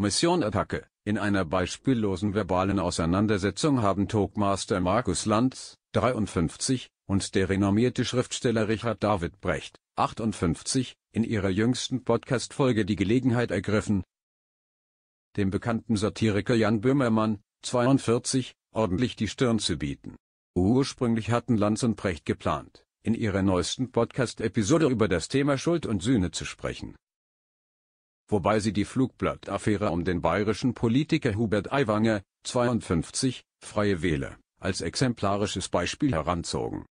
Mission Attacke In einer beispiellosen verbalen Auseinandersetzung haben Talkmaster Markus Lanz, 53, und der renommierte Schriftsteller Richard David Brecht, 58, in ihrer jüngsten Podcast-Folge die Gelegenheit ergriffen, dem bekannten Satiriker Jan Böhmermann, 42, ordentlich die Stirn zu bieten. Ursprünglich hatten Lanz und Brecht geplant, in ihrer neuesten Podcast-Episode über das Thema Schuld und Sühne zu sprechen wobei sie die Flugblattaffäre um den bayerischen Politiker Hubert Aiwanger, 52, Freie Wähler, als exemplarisches Beispiel heranzogen.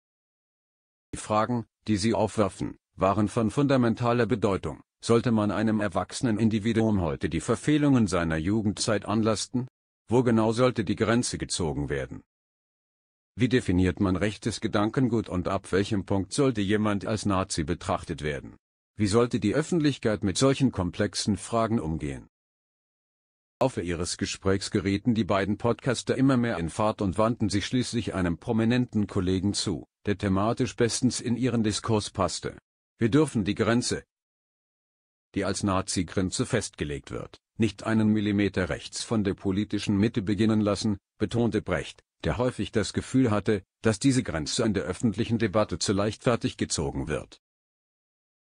Die Fragen, die sie aufwerfen, waren von fundamentaler Bedeutung. Sollte man einem erwachsenen Individuum heute die Verfehlungen seiner Jugendzeit anlasten? Wo genau sollte die Grenze gezogen werden? Wie definiert man rechtes Gedankengut und ab welchem Punkt sollte jemand als Nazi betrachtet werden? Wie sollte die Öffentlichkeit mit solchen komplexen Fragen umgehen? Auf ihres Gesprächs gerieten die beiden Podcaster immer mehr in Fahrt und wandten sich schließlich einem prominenten Kollegen zu, der thematisch bestens in ihren Diskurs passte. Wir dürfen die Grenze, die als Nazi-Grenze festgelegt wird, nicht einen Millimeter rechts von der politischen Mitte beginnen lassen, betonte Brecht, der häufig das Gefühl hatte, dass diese Grenze in der öffentlichen Debatte zu leichtfertig gezogen wird.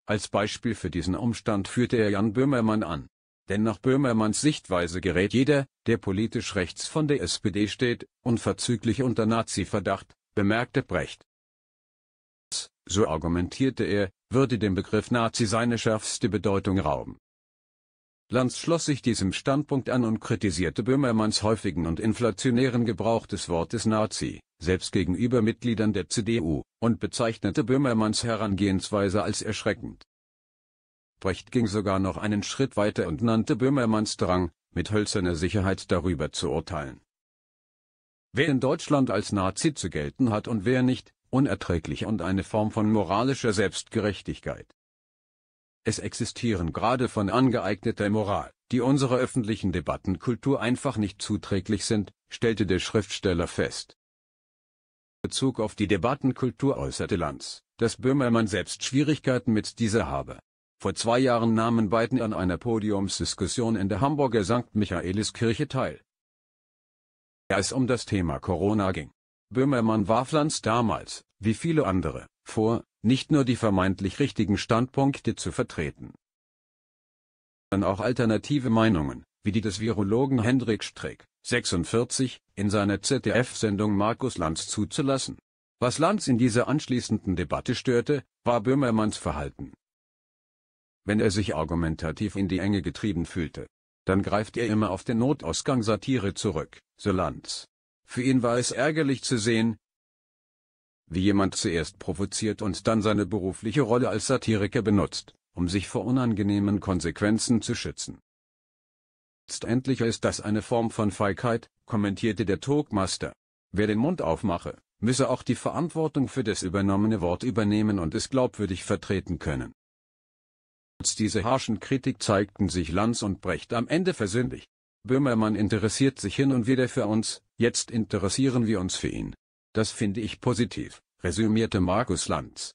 Als Beispiel für diesen Umstand führte er Jan Böhmermann an. Denn nach Böhmermanns Sichtweise gerät jeder, der politisch rechts von der SPD steht, unverzüglich unter Nazi-Verdacht, bemerkte Brecht. So argumentierte er, würde dem Begriff Nazi seine schärfste Bedeutung rauben. Lanz schloss sich diesem Standpunkt an und kritisierte Böhmermanns häufigen und inflationären Gebrauch des Wortes Nazi, selbst gegenüber Mitgliedern der CDU, und bezeichnete Böhmermanns Herangehensweise als erschreckend. Brecht ging sogar noch einen Schritt weiter und nannte Böhmermanns Drang, mit hölzerner Sicherheit darüber zu urteilen. Wer in Deutschland als Nazi zu gelten hat und wer nicht, unerträglich und eine Form von moralischer Selbstgerechtigkeit. Es existieren gerade von angeeigneter Moral, die unserer öffentlichen Debattenkultur einfach nicht zuträglich sind, stellte der Schriftsteller fest. Bezug auf die Debattenkultur äußerte Lanz, dass Böhmermann selbst Schwierigkeiten mit dieser habe. Vor zwei Jahren nahmen beiden an einer Podiumsdiskussion in der Hamburger St. Michaeliskirche teil. Da es um das Thema Corona ging. Böhmermann warf Lanz damals, wie viele andere, vor, nicht nur die vermeintlich richtigen Standpunkte zu vertreten. sondern auch alternative Meinungen, wie die des Virologen Hendrik Streeck, 46, in seiner ZDF-Sendung Markus Lanz zuzulassen. Was Lanz in dieser anschließenden Debatte störte, war Böhmermanns Verhalten. Wenn er sich argumentativ in die Enge getrieben fühlte, dann greift er immer auf den Notausgang Satire zurück, so Lanz. Für ihn war es ärgerlich zu sehen, wie jemand zuerst provoziert und dann seine berufliche Rolle als Satiriker benutzt, um sich vor unangenehmen Konsequenzen zu schützen. Letztendlich ist das eine Form von Feigheit, kommentierte der Togmaster. Wer den Mund aufmache, müsse auch die Verantwortung für das übernommene Wort übernehmen und es glaubwürdig vertreten können. Trotz dieser harschen Kritik zeigten sich Lanz und Brecht am Ende versündigt. Böhmermann interessiert sich hin und wieder für uns, jetzt interessieren wir uns für ihn. Das finde ich positiv, resümierte Markus Lanz.